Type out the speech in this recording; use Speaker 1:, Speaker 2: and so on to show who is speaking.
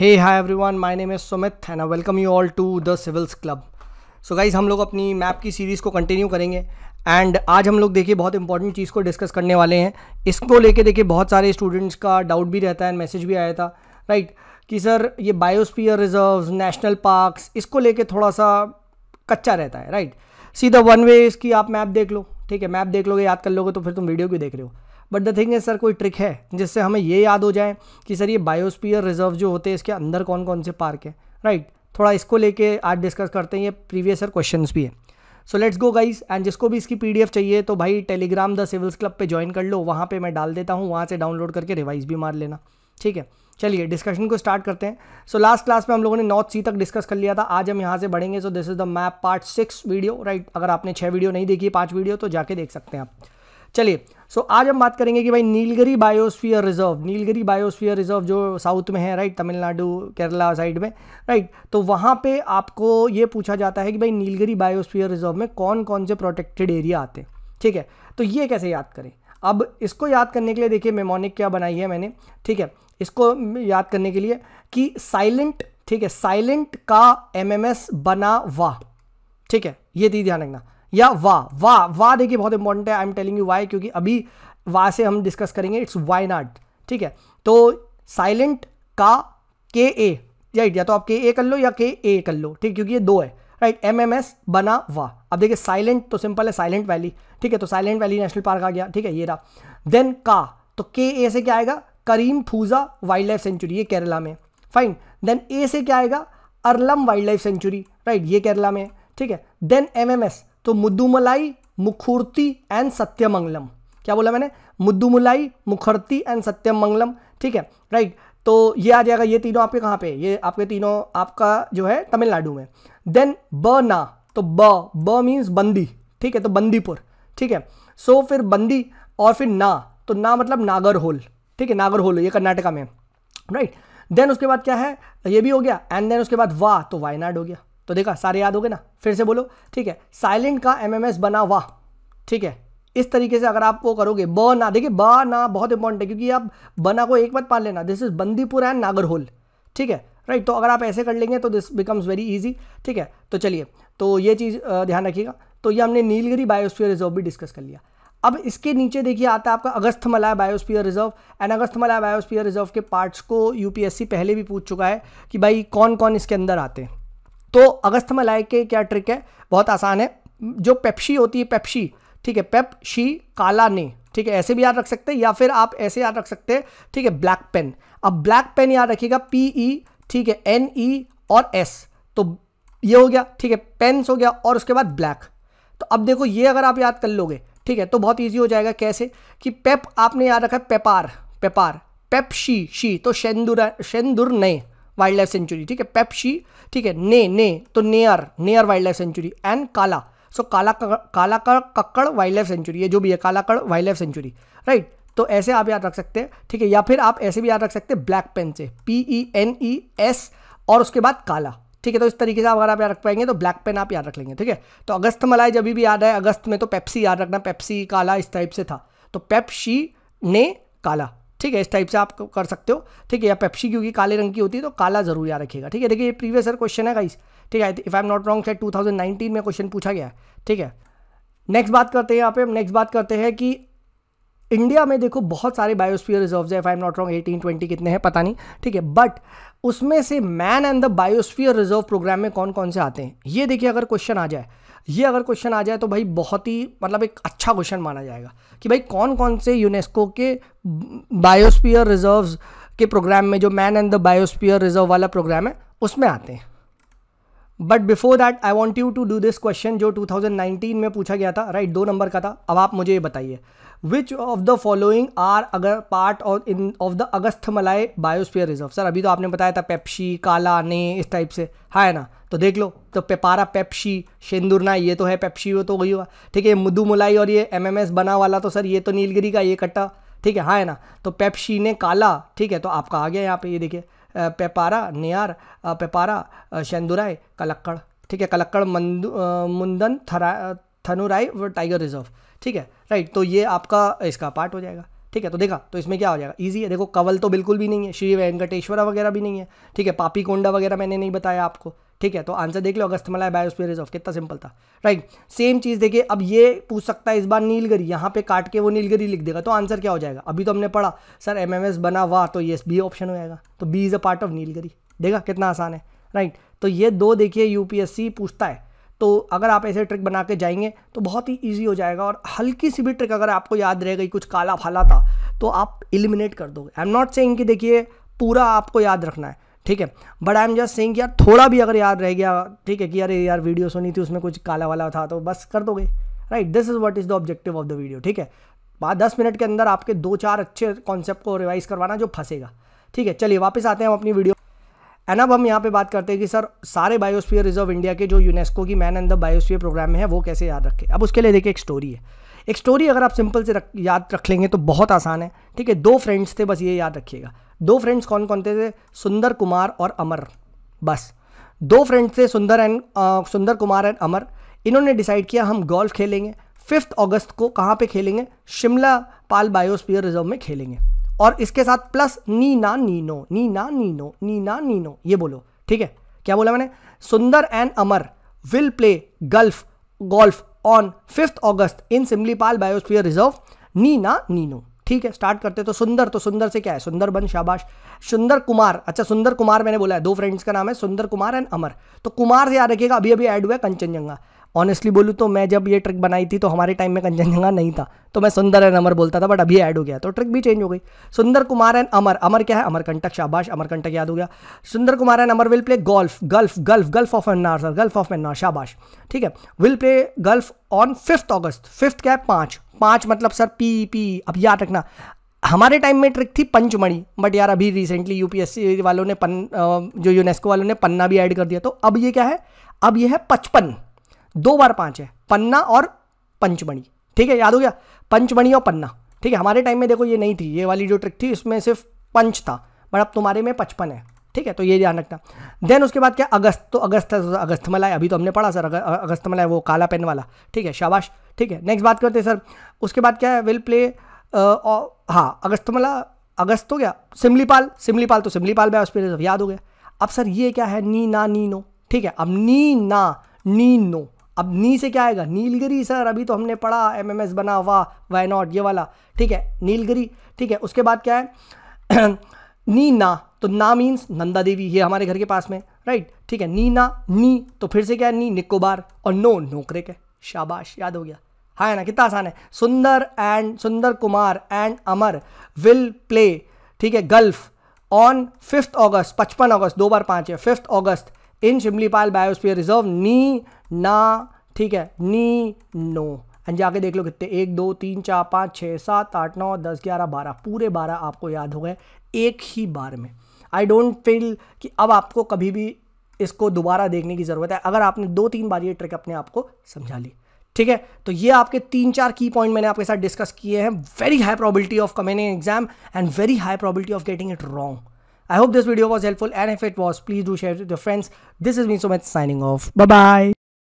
Speaker 1: Hey hi everyone my name is Sumit and I welcome you all to the civils club so guys हम लोग अपनी map की series को continue करेंगे and आज हम लोग देखिए बहुत इंपॉर्टेंट चीज़ को डिस्कस करने वाले हैं इसको लेके देखिए बहुत सारे स्टूडेंट्स का डाउट भी रहता है मैसेज भी आया था राइट right? कि सर ये बायोस्पियर रिजर्व नेशनल पार्कस इसको लेके थोड़ा सा कच्चा रहता है right see the one way इसकी आप मैप देख लो ठीक है मैप देख लोगे याद कर लोगे तो फिर तुम वीडियो भी देख रहे हो बट द थिंग है सर कोई ट्रिक है जिससे हमें ये याद हो जाए कि सर ये बायोस्पियर रिजर्व जो होते हैं इसके अंदर कौन कौन से पार्क है राइट right. थोड़ा इसको लेके आज डिस्कस करते हैं ये प्रीवियस सर क्वेश्चन भी है so let's go guys and जिसको भी इसकी पी चाहिए तो भाई टेलीग्राम द सिविल्स क्लब पर ज्वाइन कर लो वहाँ पर मैं डाल देता हूँ वहाँ से डाउनलोड करके रिवाइज भी मार लेना ठीक है चलिए डिस्कशन को स्टार्ट करते हैं सो लास्ट क्लास में हम लोगों ने नॉर्थ सी तक डिस्कस कर लिया था आज हम यहाँ से बढ़ेंगे so this is the map part six video right अगर आपने छः वीडियो नहीं देखी पाँच वीडियो तो जाके देख सकते हैं आप चलिए सो आज हम बात करेंगे कि भाई Nilgiri biosphere reserve Nilgiri biosphere reserve जो साउथ में है राइट तमिलनाडु केरला साइड में राइट तो वहाँ पे आपको ये पूछा जाता है कि भाई नीलगिरी बायोस्फीयर रिजर्व में कौन कौन से प्रोटेक्टेड एरिया आते हैं ठीक है तो ये कैसे याद करें अब इसको याद करने के लिए देखिए मेमोनिक क्या बनाई है मैंने ठीक है इसको याद करने के लिए कि साइलेंट ठीक है साइलेंट का एम बना वाह ठीक है ये दी ध्यान रखना या वाह वाह वाह देखिए बहुत इंपॉर्टेंट है I am telling you why क्योंकि अभी वाह से हम डिस्कस करेंगे इट्स वाई नॉट ठीक है तो साइलेंट का के ए राइट या तो आप के ए कर लो या के ए कर लो ठीक क्योंकि ये दो है राइट एम एम एस बना वाह अब देखिए साइलेंट तो सिंपल है साइलेंट वैली ठीक है तो साइलेंट वैली नेशनल पार्क आ गया ठीक है ये रहा देन का तो के ए से क्या आएगा Karimpuzha wild life sanctuary ये केरला में फाइन देन ए से क्या आएगा Aralam wild life sanctuary right ये केरला में ठीक है देन एम एम एस तो मुद्दुमलाई मुखुर्ती एंड सत्यमंगलम क्या बोला मैंने मुद्दुमलाई मुखर्ती एंड सत्यमंगलम ठीक है राइट तो ये आ जाएगा ये तीनों आपके कहाँ पे ये आपके तीनों आपका जो है तमिलनाडु में देन ब ना तो ब ब मीन्स बंदी ठीक है तो बंदीपुर ठीक है सो so, फिर बंदी और फिर ना तो ना मतलब नागर होल ठीक है नागर होल ये कर्नाटका में राइट right? देन उसके बाद क्या है ये भी हो गया एंड देन उसके बाद वाह तो वायनाड हो गया तो देखा सारे याद हो गए ना फिर से बोलो ठीक है साइलेंट का एमएमएस बना वाह ठीक है इस तरीके से अगर आप वो करोगे ब ना देखिए ब ना बहुत इंपॉर्टेंट है क्योंकि आप बना को एक मत पाल लेना this is Bandipur and Nagarhole ठीक है राइट तो अगर आप ऐसे कर लेंगे तो दिस बिकम्स वेरी इजी ठीक है तो चलिए तो ये चीज़ ध्यान रखिएगा तो ये हमने नीलगिरी बायोस्फीयर रिजर्व भी डिस्कस कर लिया अब इसके नीचे देखिए आता है आपका Malaya biosphere reserve and Malay biosphere reserve के पार्ट्स को यूपीएससी पहले भी पूछ चुका है कि भाई कौन कौन इसके अंदर आते हैं तो अगस्त में लाए के क्या ट्रिक है बहुत आसान है जो पेप्शी होती है पेप्शी ठीक है पेप शी काला ने ठीक है ऐसे भी याद रख सकते हैं या फिर आप ऐसे याद रख सकते हैं ठीक है ब्लैक पेन अब ब्लैक पेन याद रखिएगा पी ई e, ठीक है एन ई e और एस तो ये हो गया ठीक है पेन्स हो गया और उसके बाद ब्लैक तो अब देखो ये अगर आप याद कर लोगे ठीक है तो बहुत ईजी हो जाएगा कैसे कि पेप आपने याद रखा है पेपार पेपार पेप शी शी तो शेंदुर शेंदुर नए वाइल्ड लाइफ सेंचुरी ठीक है पेप्शी ठीक है ने ने तो Neyyar Neyyar wild life sanctuary and काला सो काला काला का कक्कड़ वाइल्ड लाइफ सेंचुरी ये जो भी है Kalakkad wild life sanctuary right तो ऐसे आप याद रख सकते हैं ठीक है या फिर आप ऐसे भी याद रख सकते हैं ब्लैक पेन से P E N E S और उसके बाद काला ठीक है तो इस तरीके से अगर आप याद रख पाएंगे तो ब्लैक पेन आप याद रख लेंगे ठीक है तो अगस्त मलाई जब भी याद है अगस्त में तो पेप्सी याद रखना पेप्सी काला इस टाइप से था तो पेप्सी ने काला ठीक है इस टाइप से आप कर सकते हो ठीक है या पेप्सी क्योंकि काले रंग की होती है तो काला जरूर याद रखेगा ठीक है देखिए ये प्रीवियस ईयर क्वेश्चन है गाइस ठीक है if I am not wrong शायद 2019 में क्वेश्चन पूछा गया ठीक है नेक्स्ट बात करते हैं यहाँ पे हम नेक्स्ट बात करते हैं कि इंडिया में देखो बहुत सारे बायोस्फीयर रिजर्व है if I am not wrong eighteen twenty कितने हैं पता नहीं ठीक है बट उसमें से man and the biosphere reserve programme में कौन कौन से आते हैं ये देखिए अगर क्वेश्चन आ जाए ये अगर क्वेश्चन आ जाए तो भाई बहुत ही मतलब एक अच्छा क्वेश्चन माना जाएगा कि भाई कौन कौन से यूनेस्को के बायोस्पियर रिजर्व्स के प्रोग्राम में जो man and the biosphere reserve वाला प्रोग्राम है उसमें आते हैं but before that I want you to do this question जो 2019 में पूछा गया था राइट right, दो नंबर का था अब आप मुझे ये बताइए which of the following are अगर part of in of the Agasthyamalai biosphere reserve sir अभी तो आपने बताया था पेप्सी काला ने इस टाइप से हाँ है ना तो देख लो तो पेपारा पेप्सी शेंदुरना ये तो है पेप्सी वो तो वही हुआ ठीक है मुदू मुलाई और ये एमएमएस बना वाला तो सर ये तो नीलगिरी का ये कट्टा ठीक है हाँ है ना तो पेप्सी ने काला ठीक है तो आपका आ गया यहाँ पे ये देखिए पेपारा नियार पेपारा शेंदुराय कलक्कड़ ठीक है कलक्कड़ मुंदन थरा थनुराय टाइगर रिजर्व ठीक है राइट तो ये आपका इसका पार्ट हो जाएगा ठीक है तो देखा तो इसमें क्या हो जाएगा ईजी है देखो कवल तो बिल्कुल भी नहीं है श्री वेंकटेश्वरा वगैरह भी नहीं है ठीक है पापी कोंडा वगैरह मैंने नहीं बताया आपको ठीक है तो आंसर देख लो अगस्तमला बायोस्फीयर रिजर्व कितना सिंपल था राइट सेम चीज़ देखिए अब ये पूछ सकता है इस बार नीलगिरी यहाँ पे काट के वो नीलगिरी लिख देगा तो आंसर क्या हो जाएगा अभी तो हमने पढ़ा सर एस बना वाह तो ये बी ऑप्शन हो जाएगा तो B is a part of Nilgiri देखा कितना आसान है राइट तो ये दो देखिए यूपीएससी पूछता है तो अगर आप ऐसे ट्रिक बना के जाएंगे तो बहुत ही ईजी हो जाएगा और हल्की सी भी ट्रिक अगर आपको याद रह गई कुछ काला फाला था तो आप इलिमिनेट कर दोगे आई एम नॉट सेइंग कि देखिए पूरा आपको याद रखना है ठीक है but I am just saying यार थोड़ा भी अगर याद रह गया ठीक है कि अरे यार वीडियो सुनी थी उसमें कुछ काला वाला था तो बस कर दोगे right this is what is the objective of the video ठीक है दस मिनट के अंदर आपके दो चार अच्छे कॉन्सेप्ट को रिवाइज करवाना जो फंसेगा ठीक है चलिए वापस आते हैं हम अपनी वीडियो एंड अब हम यहाँ पे बात करते हैं कि सर सारे बायोस्फीयर रिजर्व इंडिया के जो यूनेस्को की man and the biosphere programme में है वो कैसे याद रखें अब उसके लिए देखिए एक स्टोरी है एक स्टोरी अगर आप सिंपल से रख, याद रख लेंगे तो बहुत आसान है ठीक है दो फ्रेंड्स थे बस ये याद रखिएगा दो फ्रेंड्स कौन कौन थे सुंदर कुमार और अमर बस दो फ्रेंड्स थे सुंदर एंड सुंदर कुमार एंड अमर इन्होंने डिसाइड किया हम गोल्फ खेलेंगे फिफ्थ अगस्त को कहाँ पे खेलेंगे शिमला पाल बायोस्पियर रिजर्व में खेलेंगे और इसके साथ प्लस नी ना नीनो नी ना नीनो नी ना नीनो ये बोलो ठीक है क्या बोला मैंने Sundar and Amar will play gulf golf on fifth August in Similipal biosphere reserve नी नी नीनो ठीक है स्टार्ट करते तो सुंदर तो सुंदर से क्या है सुंदर बन शाबाश सुंदर कुमार अच्छा सुंदर कुमार मैंने बोला है दो फ्रेंड्स का नाम है सुंदर कुमार एंड अमर तो कुमार से याद रखिएगा अभी अभी ऐड हुआ है कंचनजंगा ऑनेस्टली बोलू तो मैं जब ये ट्रिक बनाई थी तो हमारे टाइम में कंचनजंगा नहीं था तो मैं सुंदर एंड अमर बोलता था बट अभी ऐड हो गया तो ट्रिक भी चेंज हो गई सुंदर कुमार एंड अमर अमर क्या है अमरकंटक शाबाश अमरकंटक याद हो गया Sundar Kumar and Amar will play golf gulf gulf gulf of Mannar sir gulf of Mannar शाबाश ठीक है will play gulf on fifth August fifth क्या है पांच पांच मतलब सर पी पी अब याद रखना हमारे टाइम में ट्रिक थी पंचमणि बट यार अभी रिसेंटली यूपीएससी वालों ने पन जो यूनेस्को वालों ने पन्ना भी ऐड कर दिया तो अब ये क्या है अब ये है पचपन दो बार पाँच है पन्ना और पंचमणि ठीक है याद हो गया पंचमणि और पन्ना ठीक है हमारे टाइम में देखो ये नहीं थी ये वाली जो ट्रिक थी इसमें सिर्फ पंच था बट अब तुम्हारे में पचपन है ठीक है तो ये ध्यान रखना देन उसके बाद क्या अगस्त तो अगस्त अगस्त मलाई अभी तो हमने पढ़ा सर अगस्त मलाई वो काला पेन वाला ठीक है शाबाश ठीक है नेक्स्ट बात करते हैं सर उसके बाद क्या है विल प्ले हाँ अगस्त मला अगस्त हो गया सिमलीपाल सिमलीपाल तो सिमलीपाल में पर याद हो गया अब सर ये क्या है नी ना नी नो ठीक है अब नी ना नी नो अब नी से क्या आएगा नीलगिरी सर अभी तो हमने पढ़ा एम एम एस बना वाह वाई नॉट ये वाला ठीक है नीलगिरी ठीक है उसके बाद क्या है नी ना तो ना मीन्स नंदा देवी ये हमारे घर के पास में राइट ठीक है नी ना नी तो फिर से क्या है नी निकोबार और नो नोकरे के शाबाश याद हो गया हाँ ना कितना आसान है Sundar and Sundar Kumar and Amar will play ठीक है गल्फ ऑन फिफ्थ अगस्त पचपन अगस्त दो बार पाँच है fifth August in Similipal biosphere reserve नी ना ठीक है नी नो एंड जाके देख लो कितने एक दो तीन चार पाँच छः सात आठ नौ दस ग्यारह बारह पूरे बारह आपको याद हो गए एक ही बार में आई डोंट फील कि अब आपको कभी भी इसको दोबारा देखने की ज़रूरत है अगर आपने दो तीन बार ये ट्रिक अपने आप को समझा ली ठीक है तो ये आपके तीन चार की पॉइंट मैंने आपके साथ डिस्कस किए हैं very high probability of coming exam and very high probability of getting it wrong I hope this video was helpful and if it was please do share with your friends this is me so much signing off bye